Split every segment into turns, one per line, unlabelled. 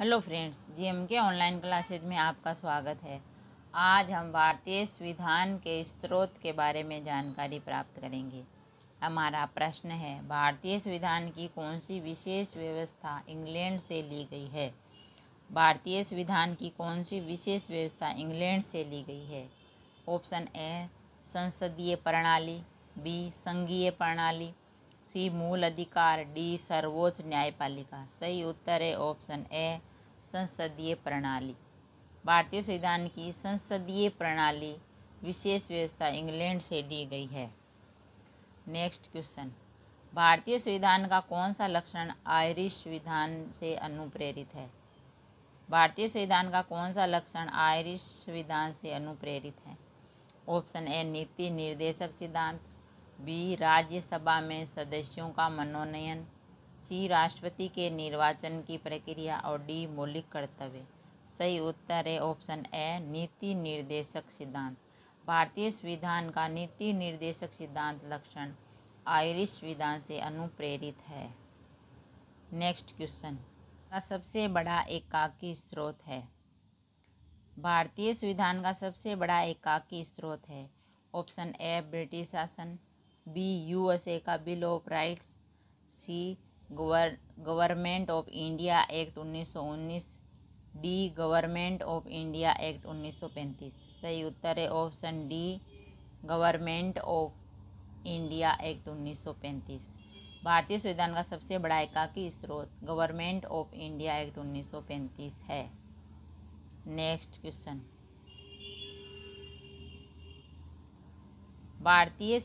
hello friends GM के online classes में आपका स्वागत है आज हम भारतीय संविधान के स्रोत के बारे में जानकारी प्राप्त करेंगे हमारा प्रश्न है भारतीय संविधान की कौन सी विशेष व्यवस्था इंग्लैंड से ली गई है भारतीय संविधान की कौन सी विशेष व्यवस्था इंग्लैंड से ली गई है ऑप्शन ए संसदीय प्रणाली बी संघीय प्रणाली सी मूल अधिकार डी सर्वोच्च न्यायपालिका सही उत्तर है ऑप्शन ए संसदीय प्रणाली भारतीय संविधान की संसदीय प्रणाली विशेष व्यवस्था इंग्लैंड से दी गई है नेक्स्ट क्वेश्चन भारतीय संविधान का कौन सा लक्षण आयरिश संविधान से अनुप्रेरित है भारतीय संविधान का कौन सा लक्षण आयरिश संविधान से अनुप्रेरित है ऑप्शन ए नीति निर्देशक सिद्धांत बी राज्यसभा में सदस्यों का मनोनयन सी राष्ट्रपति के निर्वाचन की प्रक्रिया और डी मौलिक कर्तव्य सही उत्तर है ऑप्शन ए नीति निर्देशक सिद्धांत भारतीय संविधान का नीति निर्देशक सिद्धांत लक्षण आयरिश संविधान से अनुप्रेरित है नेक्स्ट क्वेश्चन का सबसे बड़ा एकाकी स्रोत है भारतीय संविधान का सबसे बड़ा एकाकी स्रोत है ऑप्शन ए ब्रिटिश शासन बी यूएसए का bill of rights C government of India act 1919 D government of India act 1935 सही उत्तर है option D government of India act 1935 भारतीय संविधान का सबसे बड़ा एकाकी स्रोत गवर्नमेंट ऑफ इंडिया एक्ट 1935 है नेक्स्ट क्वेश्चन भारतीय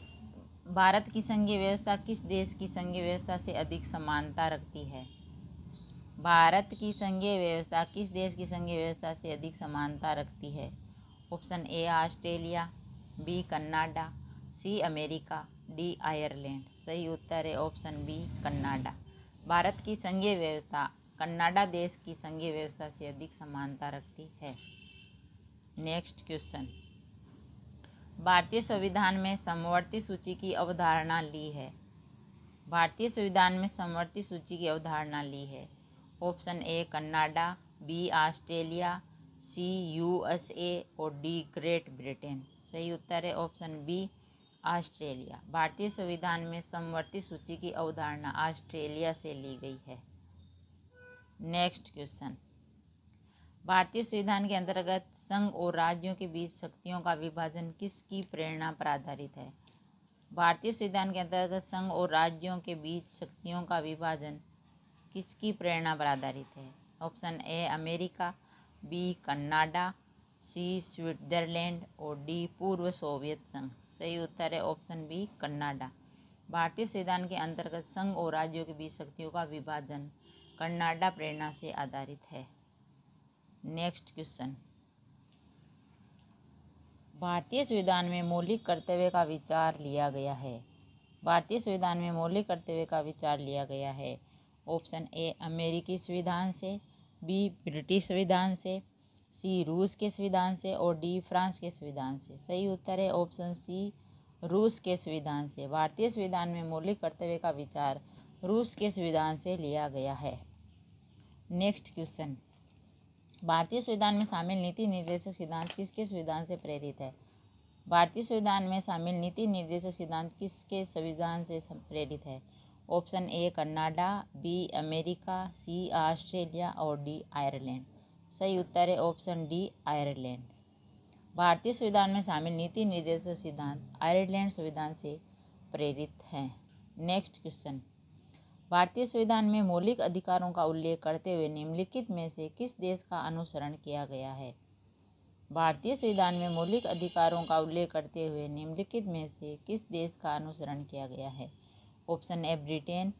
भारत की संघीय व्यवस्था किस देश की संघीय व्यवस्था से अधिक समानता रखती है भारत की संघीय व्यवस्था किस देश की संघीय व्यवस्था से अधिक समानता रखती है option A Australia B Canada C America D Ireland सही उत्तर है ऑप्शन बी कन्नाडा भारत की संघीय व्यवस्था कन्नाडा देश की संघीय व्यवस्था से अधिक समानता रखती है नेक्स्ट क्वेश्चन भारतीय संविधान में समवर्ती सूची की अवधारणा ली है भारतीय संविधान में समवर्ती सूची की अवधारणा ली है option A Canada B Australia C USA और डी ग्रेट ब्रिटेन सही उत्तर है ऑप्शन बी ऑस्ट्रेलिया भारतीय संविधान में समवर्ती सूची की अवधारणा ऑस्ट्रेलिया से ली गई है नेक्स्ट क्वेश्चन भारतीय संविधान के अंतर्गत संघ और राज्यों के बीच शक्तियों का विभाजन किसकी प्रेरणा पर आधारित है भारतीय संविधान के अंतर्गत संघ और राज्यों के बीच शक्तियों का विभाजन किसकी प्रेरणा पर आधारित है option A America B Canada C Switzerland और डी पूर्व सोवियत संघ सही उत्तर है ऑप्शन बी कन्नाडा भारतीय संविधान के अंतर्गत संघ और राज्यों के बीच शक्तियों का विभाजन कन्नाडा प्रेरणा से आधारित है नेक्स्ट क्वेश्चन भारतीय संविधान में मौलिक कर्तव्य का विचार लिया गया है भारतीय संविधान में मौलिक कर्तव्य का विचार लिया गया है ऑप्शन ए अमेरिकी संविधान से बी ब्रिटिश संविधान से सी रूस के संविधान से और डी फ्रांस के संविधान से सही उत्तर है ऑप्शन सी रूस के संविधान से भारतीय संविधान में मौलिक कर्तव्य का विचार रूस के संविधान से लिया गया है नेक्स्ट क्वेश्चन भारतीय संविधान में शामिल नीति निर्देशक सिद्धांत किसके संविधान से प्रेरित है भारतीय संविधान में शामिल नीति निर्देशक सिद्धांत किसके संविधान से प्रेरित है option A Canada B America C Australia और डी आयरलैंड सही उत्तर है ऑप्शन डी आयरलैंड भारतीय संविधान में शामिल नीति निर्देशक सिद्धांत आयरलैंड संविधान से प्रेरित हैं नेक्स्ट क्वेश्चन भारतीय संविधान में मौलिक अधिकारों का उल्लेख करते हुए निम्नलिखित में से किस देश का अनुसरण किया गया है भारतीय संविधान में मौलिक अधिकारों का उल्लेख करते हुए निम्नलिखित में से किस देश का अनुसरण किया गया है option A Britain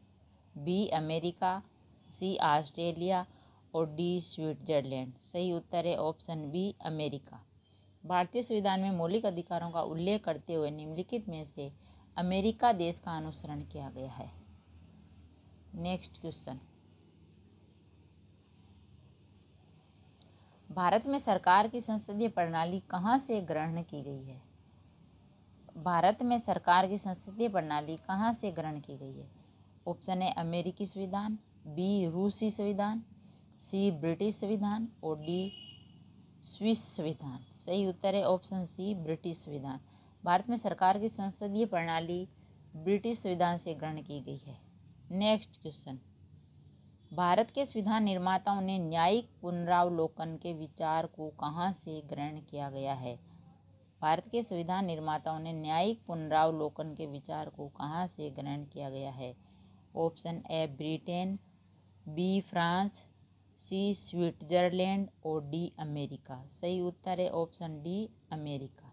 B America C Australia और डी स्विट्जरलैंड सही उत्तर है ऑप्शन बी अमेरिका भारतीय संविधान में मौलिक अधिकारों का उल्लेख करते हुए निम्नलिखित में से अमेरिका देश का अनुसरण किया गया है नेक्स्ट क्वेश्चन भारत में सरकार की संसदीय प्रणाली कहाँ से ग्रहण की गई है भारत में सरकार की संसदीय प्रणाली कहाँ से ग्रहण की गई है ऑप्शन है अमेरिकी संविधान बी रूसी संविधान सी ब्रिटिश संविधान और डी स्विस संविधान सही उत्तर है ऑप्शन सी ब्रिटिश संविधान भारत में सरकार की संसदीय प्रणाली ब्रिटिश संविधान से ग्रहण की गई है नेक्स्ट क्वेश्चन भारत के संविधान निर्माताओं ने न्यायिक पुनरावलोकन के विचार को कहाँ से ग्रहण किया गया है भारत के संविधान निर्माताओं ने न्यायिक पुनरावलोकन के विचार को कहाँ से ग्रहण किया गया है option A Britain B France C Switzerland और डी अमेरिका सही उत्तर है ऑप्शन डी अमेरिका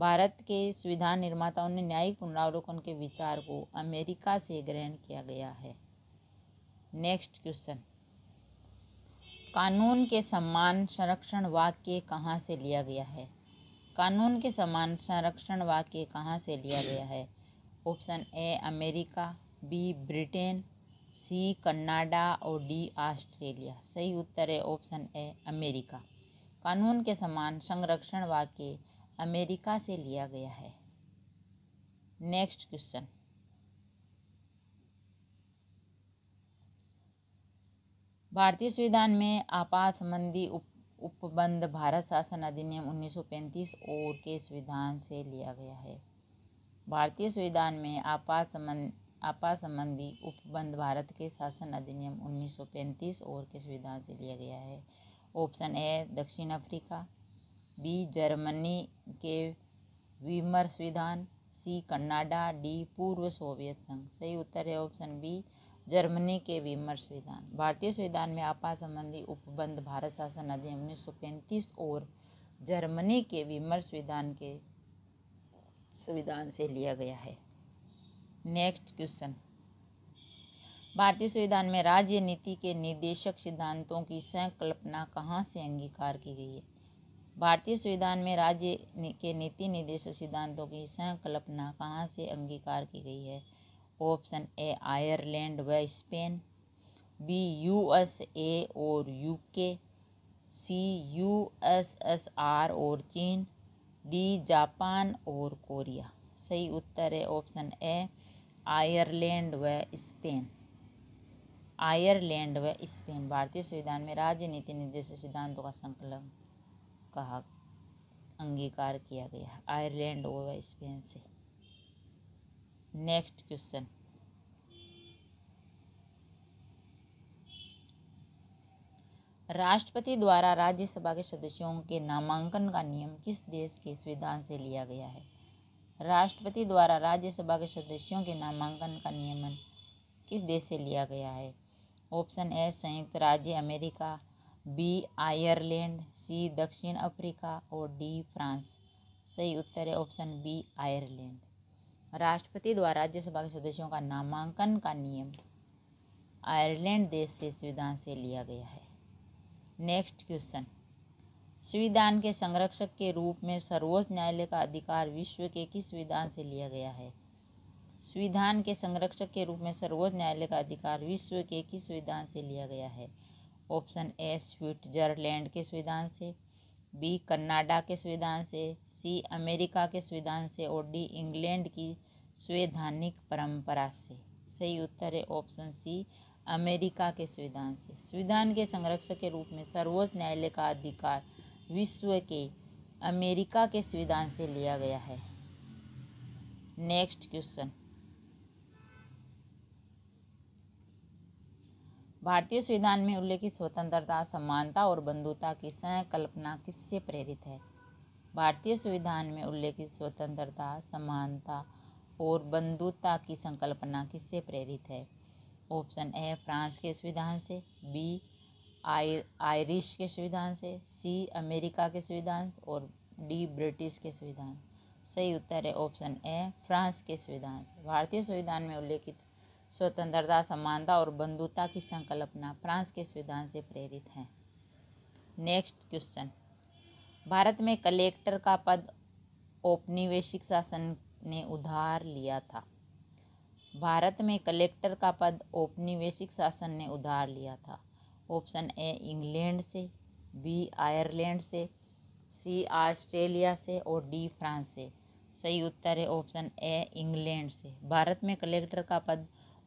भारत के संविधान निर्माताओं ने न्यायिक पुनरावलोकन के विचार को अमेरिका से ग्रहण किया गया है नेक्स्ट क्वेश्चन कानून के सम्मान संरक्षण वाक्य कहाँ से लिया गया है कानून के सम्मान संरक्षण वाक्य कहाँ से लिया गया है option A America B Britain C Canada और डी ऑस्ट्रेलिया सही उत्तर है ऑप्शन ए अमेरिका कानून के समान संरक्षण वाक्य अमेरिका से लिया गया है नेक्स्ट क्वेश्चन भारतीय संविधान में आपात संबंधी उप उपबंध भारत शासन अधिनियम 1935 और के संविधान से लिया गया है भारतीय संविधान में आपात संबंध आपात संबंधी उपबंध भारत के शासन अधिनियम 1935 और के संविधान से लिया गया है ऑप्शन ए दक्षिण अफ्रीका बी जर्मनी के विमर्श विधान सी कनाडा डी पूर्व सोवियत संघ सही उत्तर है ऑप्शन बी जर्मनी के विमर्श विधान भारतीय संविधान में आपात संबंधी उपबंध भारत शासन अधिनियम उन्नीस और जर्मनी के विमर्श विधान के संविधान से लिया गया है नेक्स्ट क्वेश्चन भारतीय संविधान में राज्य नीति के निदेशक सिद्धांतों की संकल्पना कहाँ से अंगीकार की गई है भारतीय संविधान में राज्य के नीति निर्देश सिद्धांतों की संकल्पना कहाँ से अंगीकार की गई है ऑप्शन ए आयरलैंड व Spain B U S A और U K C U S S R और चीन डी जापान और कोरिया सही उत्तर है ऑप्शन ए आयरलैंड व स्पेन आयरलैंड व स्पेन भारतीय संविधान में राज्य नीति निर्देश सिद्धांतों का संकलन कहा अंगीकार किया गया आयरलैंड और स्पेन से नेक्स्ट क्वेश्चन राष्ट्रपति द्वारा राज्यसभा के सदस्यों के नामांकन का नियम किस देश के संविधान से लिया गया है राष्ट्रपति द्वारा राज्यसभा के सदस्यों के नामांकन का नियमन किस देश से लिया गया है ऑप्शन ए संयुक्त राज्य अमेरिका बी आयरलैंड सी दक्षिण अफ्रीका और डी फ्रांस सही उत्तर है ऑप्शन बी आयरलैंड राष्ट्रपति द्वारा राज्यसभा के सदस्यों का नामांकन का नियम आयरलैंड देश से संविधान से लिया गया है नेक्स्ट क्वेश्चन संविधान के संरक्षक के रूप में सर्वोच्च न्यायालय का अधिकार विश्व के किस संविधान से लिया गया है संविधान के संरक्षक के रूप में सर्वोच्च न्यायालय का अधिकार विश्व के किस संविधान से लिया गया है ऑप्शन ए स्विट्जरलैंड के संविधान से बी कनाडा के संविधान से सी अमेरिका के संविधान से और डी इंग्लैंड की संवैधानिक परंपरा से सही उत्तर है ऑप्शन सी अमेरिका के संविधान से संविधान के संरक्षक के रूप में सर्वोच्च न्यायालय का अधिकार विश्व के अमेरिका के संविधान से लिया गया है नेक्स्ट क्वेश्चन भारतीय संविधान में उल्लेखित स्वतंत्रता समानता और बंधुता की संकल्पना किससे प्रेरित है भारतीय संविधान में उल्लेखित स्वतंत्रता समानता और बंधुता की संकल्पना किससे प्रेरित है ऑप्शन ए फ्रांस के संविधान से बी आयरिश के संविधान से सी अमेरिका के संविधान और डी ब्रिटिश के संविधान सही उत्तर है ऑप्शन ए फ्रांस के संविधान से भारतीय संविधान में उल्लेखित स्वतंत्रता समानता और बंधुता की संकल्पना फ्रांस के संविधान से प्रेरित है नेक्स्ट क्वेश्चन भारत में कलेक्टर का पद औपनिवेशिक शासन ने उधार लिया था भारत में कलेक्टर का पद औपनिवेशिक शासन ने उधार लिया था ऑप्शन ए इंग्लैंड से बी आयरलैंड से सी ऑस्ट्रेलिया से और डी फ्रांस से सही उत्तर है ऑप्शन ए इंग्लैंड से भारत में कलेक्टर का पद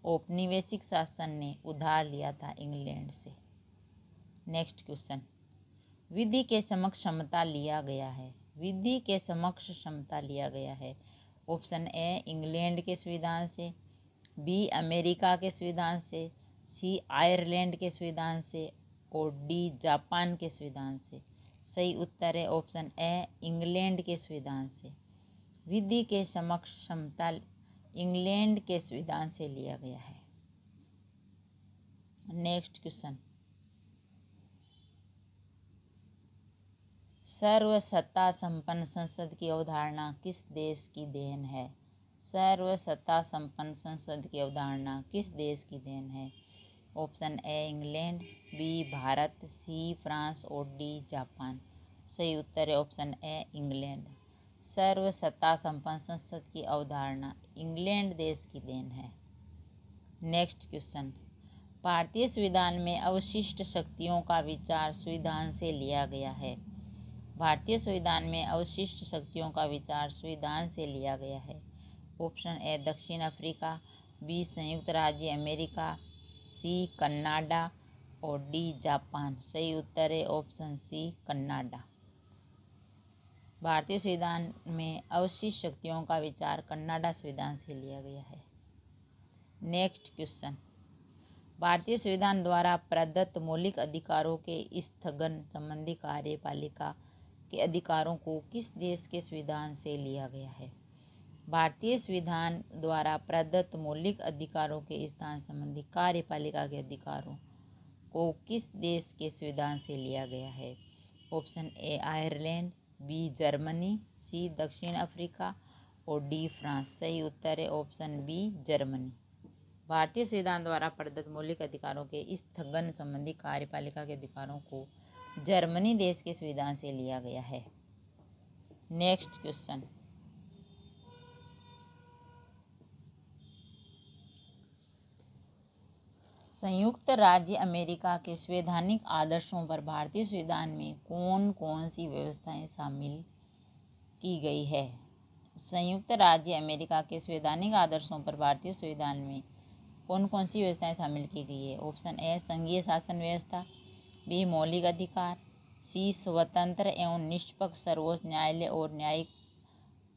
औपनिवेशिक शासन ने उधार लिया था इंग्लैंड से नेक्स्ट क्वेश्चन विधि के समक्ष क्षमता लिया गया है विधि के समक्ष क्षमता लिया गया है ऑप्शन ए इंग्लैंड के संविधान से बी अमेरिका के संविधान से सी आयरलैंड के संविधान से और डी जापान के संविधान से सही उत्तर है ऑप्शन ए इंग्लैंड के संविधान से विधि के समक्ष क्षमता इंग्लैंड के संविधान से लिया गया है नेक्स्ट क्वेश्चन सर्वसत्ता संपन्न संसद की अवधारणा किस देश की देन है सर्वसत्ता संपन्न संसद की अवधारणा किस देश की देन है option A England B Bharat C France और डी जापान सही उत्तर है ऑप्शन ए इंग्लैंड सर्वसत्ता संपन्न संसद की अवधारणा इंग्लैंड देश की देन है नेक्स्ट क्वेश्चन भारतीय संविधान में अवशिष्ट शक्तियों का विचार संविधान से लिया गया है भारतीय संविधान में अवशिष्ट शक्तियों का विचार संविधान से लिया गया है ऑप्शन ए दक्षिण अफ्रीका बी संयुक्त राज्य अमेरिका सी कन्नाडा और डी जापान सही उत्तर है ऑप्शन सी कन्नाडा भारतीय संविधान में अवशिष्ट शक्तियों का विचार कन्नाडा संविधान से लिया गया है नेक्स्ट क्वेश्चन भारतीय संविधान द्वारा प्रदत्त मौलिक अधिकारों के स्थगन संबंधी कार्यपालिका के अधिकारों को किस देश के संविधान से लिया गया है भारतीय संविधान द्वारा प्रदत्त मौलिक अधिकारों के स्थान संबंधी कार्यपालिका के अधिकारों को किस देश के संविधान से लिया गया है option A Ireland B Germany C दक्षिण अफ्रीका और डी फ्रांस सही उत्तर है ऑप्शन बी जर्मनी भारतीय संविधान द्वारा प्रदत्त मौलिक अधिकारों के इस स्थगन संबंधी कार्यपालिका के अधिकारों को जर्मनी देश के संविधान से लिया गया है नेक्स्ट क्वेश्चन संयुक्त राज्य अमेरिका के संवैधानिक आदर्शों पर भारतीय संविधान में कौन कौन सी व्यवस्थाएं शामिल की गई है संयुक्त राज्य अमेरिका के संवैधानिक आदर्शों पर भारतीय संविधान में कौन कौन सी व्यवस्थाएं शामिल की गई है ऑप्शन ए संघीय शासन व्यवस्था बी मौलिक अधिकार सी स्वतंत्र एवं निष्पक्ष सर्वोच्च न्यायालय और न्यायिक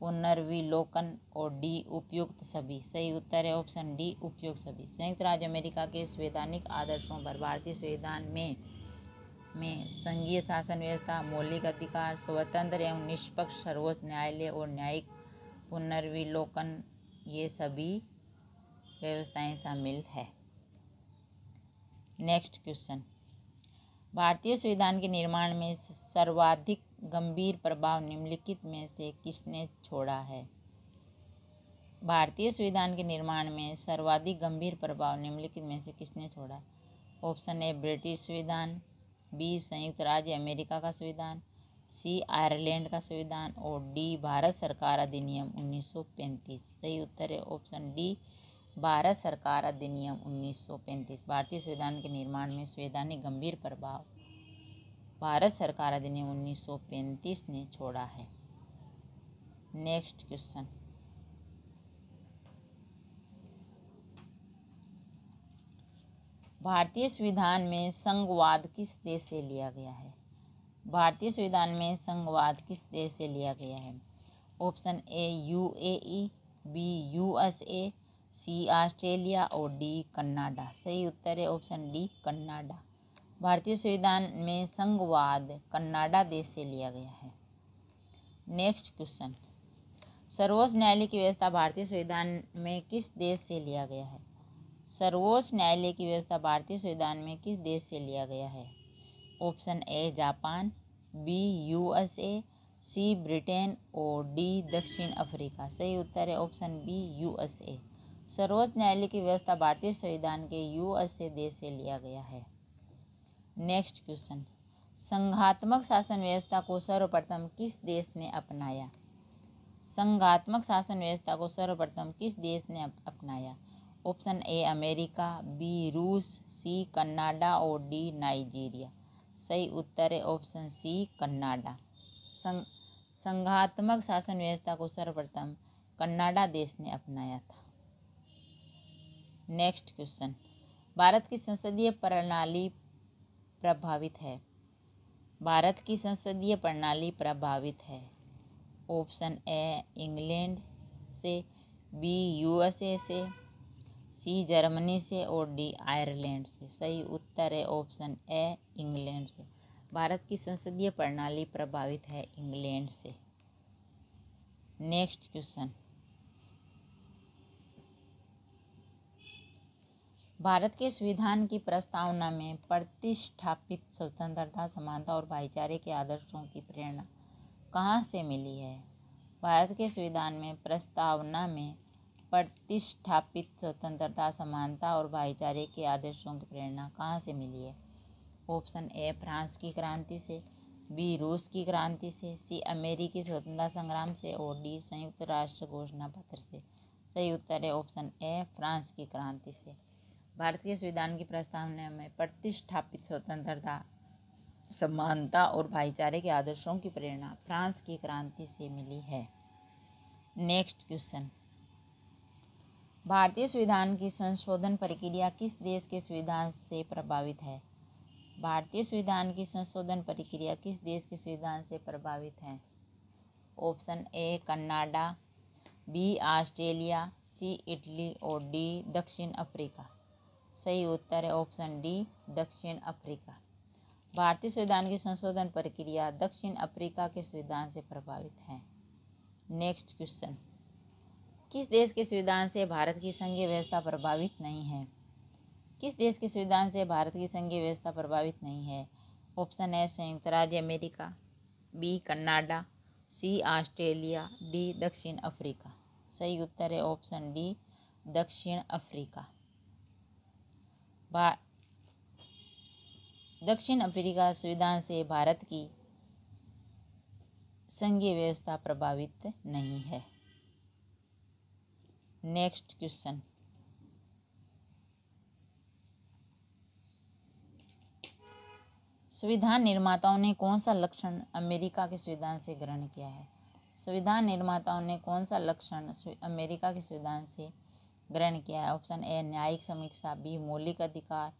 पुनर्विलोकन और डी उपयुक्त सभी सही उत्तर है ऑप्शन डी उपयुक्त सभी संयुक्त राज्य अमेरिका के संवैधानिक आदर्शों पर भारतीय संविधान में में संघीय शासन व्यवस्था मौलिक अधिकार स्वतंत्र एवं निष्पक्ष सर्वोच्च न्यायालय और न्यायिक पुनर्विलोकन ये सभी व्यवस्थाएं शामिल है नेक्स्ट क्वेश्चन भारतीय संविधान के निर्माण में सर्वाधिक गंभीर प्रभाव निम्नलिखित में से किसने छोड़ा है भारतीय संविधान के निर्माण में सर्वाधिक गंभीर प्रभाव निम्नलिखित में से किसने छोड़ा ऑप्शन ए ब्रिटिश संविधान बी संयुक्त राज्य अमेरिका का संविधान सी आयरलैंड का संविधान और डी भारत सरकार अधिनियम 1935 सही उत्तर है ऑप्शन डी भारत सरकार अधिनियम 1935 भारतीय संविधान के निर्माण में संवैधानिक गंभीर प्रभाव भारत सरकार अधिनियम 1935 ने छोड़ा है नेक्स्ट क्वेश्चन भारतीय संविधान में संघवाद किस देश से लिया गया है भारतीय संविधान में संघवाद किस देश से लिया गया है option A U A E B U S A C Australia और डी कनाडा सही उत्तर है ऑप्शन डी कनाडा भारतीय संविधान में संघवाद कन्नाडा देश से लिया गया है नेक्स्ट क्वेश्चन सर्वोच्च न्यायालय की व्यवस्था भारतीय संविधान में किस देश से लिया गया है सर्वोच्च न्यायालय की व्यवस्था भारतीय संविधान में किस देश से लिया गया है option A Japan B USA C Britain और डी दक्षिण अफ्रीका सही उत्तर है ऑप्शन बी यूएसए सर्वोच्च न्यायालय की व्यवस्था भारतीय संविधान के यूएसए देश से लिया गया है नेक्स्ट क्वेश्चन संघात्मक शासन व्यवस्था को सर्वप्रथम किस देश ने अपनाया संघात्मक शासन व्यवस्था को सर्वप्रथम किस देश ने अपनाया ऑप्शन ए अमेरिका बी रूस सी कन्नाडा और डी नाइजीरिया सही उत्तर है ऑप्शन सी कन्नाडा संघात्मक शासन व्यवस्था को सर्वप्रथम कन्नाडा देश ने अपनाया था नेक्स्ट क्वेश्चन भारत की संसदीय प्रणाली प्रभावित है भारत की संसदीय प्रणाली प्रभावित है ऑप्शन ए इंग्लैंड से बी यूएसए से सी जर्मनी से और डी आयरलैंड से सही उत्तर है ऑप्शन ए इंग्लैंड से भारत की संसदीय प्रणाली प्रभावित है इंग्लैंड से नेक्स्ट क्वेश्चन भारत के संविधान की प्रस्तावना में प्रतिष्ठापित स्वतंत्रता समानता और भाईचारे के आदर्शों की प्रेरणा कहाँ से मिली है भारत के संविधान में प्रस्तावना में प्रतिष्ठापित स्वतंत्रता समानता और भाईचारे के आदर्शों की प्रेरणा कहाँ से मिली है ऑप्शन ए फ्रांस की क्रांति से बी रूस की क्रांति से सी अमेरिकी स्वतंत्रता संग्राम से और डी संयुक्त राष्ट्र घोषणा पत्र से सही उत्तर है ऑप्शन ए फ्रांस की क्रांति से भारतीय संविधान की प्रस्तावना में प्रतिष्ठापित स्वतंत्रता समानता और भाईचारे के आदर्शों की प्रेरणा फ्रांस की क्रांति से मिली है नेक्स्ट क्वेश्चन भारतीय संविधान की संशोधन प्रक्रिया किस देश के संविधान से प्रभावित है भारतीय संविधान की संशोधन प्रक्रिया किस देश के संविधान से प्रभावित है option A Canada B Australia C Italy और डी दक्षिण अफ्रीका सही उत्तर है ऑप्शन डी दक्षिण अफ्रीका भारतीय संविधान की संशोधन प्रक्रिया दक्षिण अफ्रीका के संविधान से प्रभावित है नेक्स्ट क्वेश्चन किस देश के संविधान से भारत की संघीय व्यवस्था प्रभावित नहीं है किस देश के संविधान से भारत की संघीय व्यवस्था प्रभावित नहीं है ऑप्शन है संयुक्त राज्य America B Canada C Australia D दक्षिण अफ्रीका सही उत्तर है ऑप्शन डी दक्षिण अफ्रीका दक्षिण अफ्रीका संविधान से भारत की संघीय व्यवस्था प्रभावित नहीं है नेक्स्ट क्वेश्चन संविधान निर्माताओं ने कौन सा लक्षण अमेरिका के संविधान से ग्रहण किया है संविधान निर्माताओं ने कौन सा लक्षण अमेरिका के संविधान से ग्रहण किया है ऑप्शन ए न्यायिक समीक्षा बी मौलिक अधिकार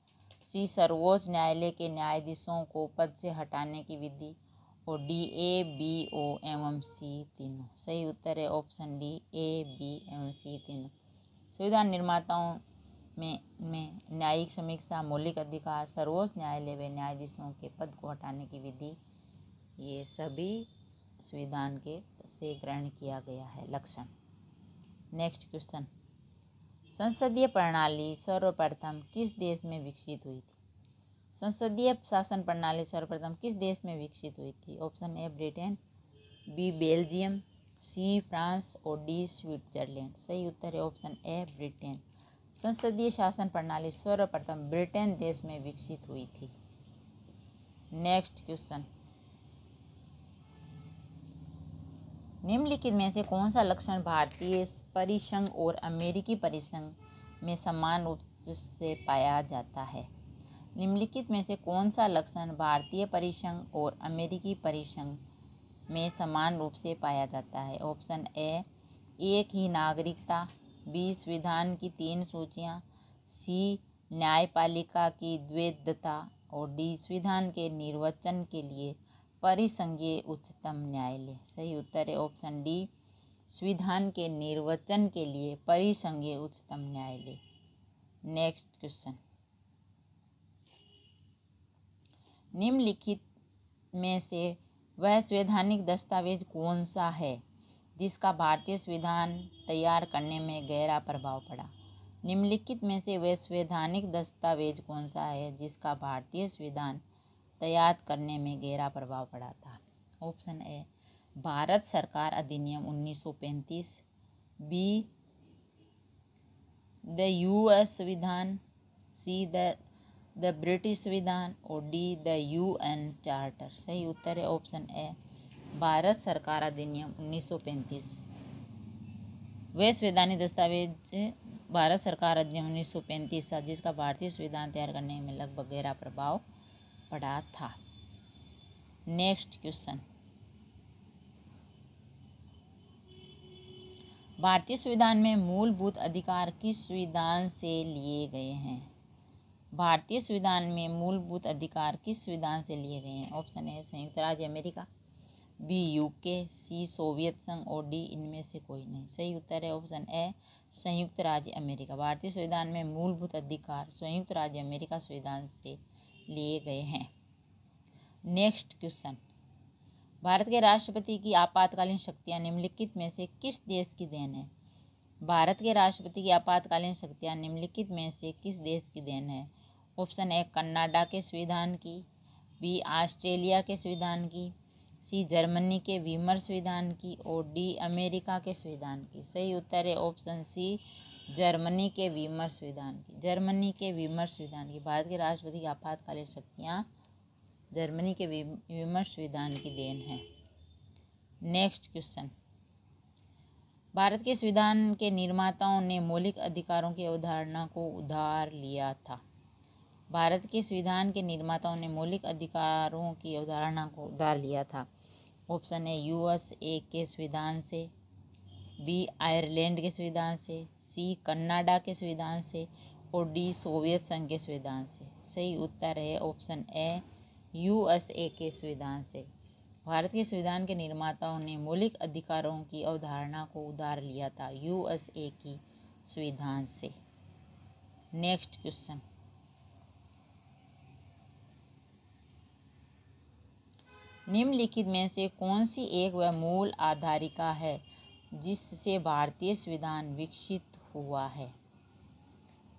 सी सर्वोच्च न्यायालय के न्यायाधीशों को पद से हटाने की विधि और डी ए बी ओ एवं सी तीनों सही उत्तर है ऑप्शन डी ए बी एवं सी तीनों संविधान निर्माताओं में में न्यायिक समीक्षा मौलिक अधिकार सर्वोच्च न्यायालय व न्यायाधीशों के पद को हटाने की विधि ये सभी संविधान के से ग्रहण किया गया है लक्षण नेक्स्ट क्वेश्चन संसदीय प्रणाली सर्वप्रथम किस देश में विकसित हुई थी संसदीय शासन प्रणाली सर्वप्रथम किस देश में विकसित हुई थी option A Britain B Belgium C France और डी स्विट्जरलैंड सही उत्तर है ऑप्शन ए ब्रिटेन संसदीय शासन प्रणाली सर्वप्रथम ब्रिटेन देश में विकसित हुई थी नेक्स्ट क्वेश्चन निम्नलिखित में से कौन सा लक्षण भारतीय परिसंघ और अमेरिकी परिसंघ में समान रूप से पाया जाता है निम्नलिखित में से कौन सा लक्षण भारतीय परिसंघ और अमेरिकी परिसंघ में समान रूप से पाया जाता है ऑप्शन ए एक ही नागरिकता बी संविधान की तीन सूचियाँ सी न्यायपालिका की द्वैधता और डी संविधान के निर्वचन के लिए परिसंघीय उच्चतम न्यायालय सही उत्तर है ऑप्शन डी संविधान के निर्वचन के लिए परिसंघीय उच्चतम न्यायालय नेक्स्ट क्वेश्चन निम्नलिखित में से वह संवैधानिक दस्तावेज कौन सा है जिसका भारतीय संविधान तैयार करने में गहरा प्रभाव पड़ा निम्नलिखित में से वह संवैधानिक दस्तावेज कौन सा है जिसका भारतीय संविधान यातायात करने में गहरा प्रभाव पड़ा था ऑप्शन ए भारत सरकार अधिनियम 1935 बी द यूएस संविधान सी द द ब्रिटिश संविधान और डी द यूएन चार्टर सही उत्तर है ऑप्शन ए भारत सरकार अधिनियम 1935 वह संवैधानिक दस्तावेज भारत सरकार अधिनियम 1935 था जिसका भारतीय संविधान तैयार करने में लगभग गहरा प्रभाव पड़ा था नेक्स्ट क्वेश्चन भारतीय संविधान में मूलभूत अधिकार किस संविधान से लिए गए हैं भारतीय संविधान में मूलभूत अधिकार किस संविधान से लिए गए हैं ऑप्शन है संयुक्त राज्य America B UK C Soviet संघ और डी इनमें से कोई नहीं सही उत्तर है ऑप्शन ए संयुक्त राज्य अमेरिका भारतीय संविधान में मूलभूत अधिकार संयुक्त राज्य अमेरिका संविधान से लिए गए हैं नेक्स्ट क्वेश्चन भारत के राष्ट्रपति की आपातकालीन शक्तियाँ निम्नलिखित में से किस देश की देन है भारत के राष्ट्रपति की आपातकालीन शक्तियाँ निम्नलिखित में से किस देश की देन है ऑप्शन ए कनाडा के संविधान की बी ऑस्ट्रेलिया के संविधान की सी जर्मनी के वीमर संविधान की और डी अमेरिका के संविधान की सही उत्तर है ऑप्शन सी जर्मनी के विमर्श विधान की जर्मनी के विमर्श विधान की भारत के राष्ट्रपति की आपातकालीन शक्तियाँ जर्मनी के विमर्श विधान की देन है नेक्स्ट क्वेश्चन भारत के संविधान के निर्माताओं ने मौलिक अधिकारों की अवधारणा को उधार लिया था भारत के संविधान के निर्माताओं ने मौलिक अधिकारों की अवधारणा को उधार लिया था ऑप्शन है यूएसए के संविधान से बी आयरलैंड के संविधान से सी कनाडा के संविधान से और डी सोवियत संघ के संविधान से सही उत्तर है ऑप्शन ए यूएसए के संविधान से भारत के संविधान के निर्माताओं ने मौलिक अधिकारों की अवधारणा को उधार लिया था यूएसए की संविधान से नेक्स्ट क्वेश्चन निम्नलिखित में से कौन सी एक वह मूल आधारिका है जिससे भारतीय संविधान विकसित हुआ है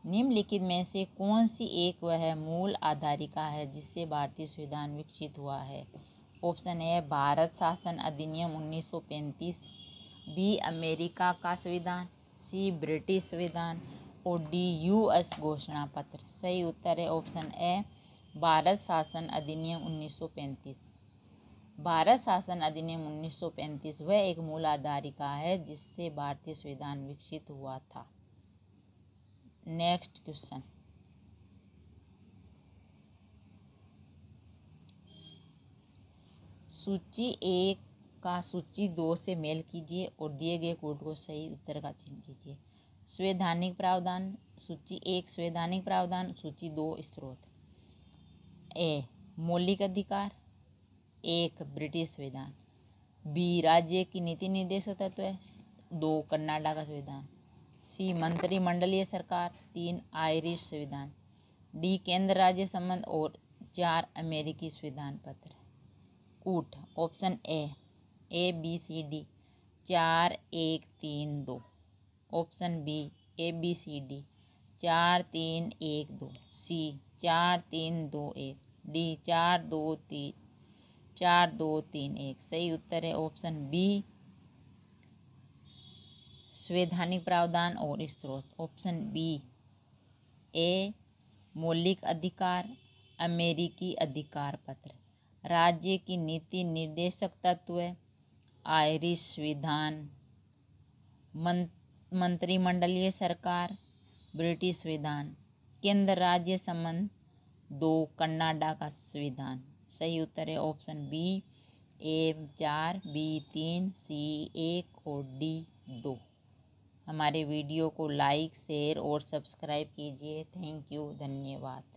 निम्नलिखित में से कौन सी एक वह मूल आधारिका है जिससे भारतीय संविधान विकसित हुआ है ऑप्शन ए भारत शासन अधिनियम 1935 बी अमेरिका का संविधान सी ब्रिटिश संविधान और डी यू एस घोषणा पत्र सही उत्तर है ऑप्शन ए भारत शासन अधिनियम 1935 भारत शासन अधिनियम पैंतीस वह एक मूल आधारिका है जिससे भारतीय संविधान विकसित हुआ था नेक्स्ट क्वेश्चन सूची एक का सूची दो से मेल कीजिए और दिए गए कोड को सही उत्तर का चिन्ह कीजिए संवैधानिक प्रावधान सूची एक संवैधानिक प्रावधान सूची दो स्रोत ए मौलिक अधिकार एक ब्रिटिश संविधान बी राज्य की नीति निर्देशक तत्व है दो कर्नाटक का संविधान सी मंत्रिमंडलीय सरकार तीन आयरिश संविधान डी केंद्र राज्य संबंध और चार अमेरिकी संविधान पत्र कूट option A A B C D चार एक तीन दो option B A B C D चार तीन एक दो सी चार तीन दो एक डी चार दो तीन चार दो तीन एक सही उत्तर है ऑप्शन बी संवैधानिक प्रावधान और स्रोत ऑप्शन बी ए मौलिक अधिकार अमेरिकी अधिकार पत्र राज्य की नीति निर्देशक तत्व आयरिश विधान मंत्रिमंडलीय सरकार ब्रिटिश विधान केंद्र राज्य संबंध दो कनाडा का संविधान सही उत्तर है ऑप्शन बी ए चार बी तीन सी एक और डी दो हमारे वीडियो को लाइक शेयर और सब्सक्राइब कीजिए थैंक यू धन्यवाद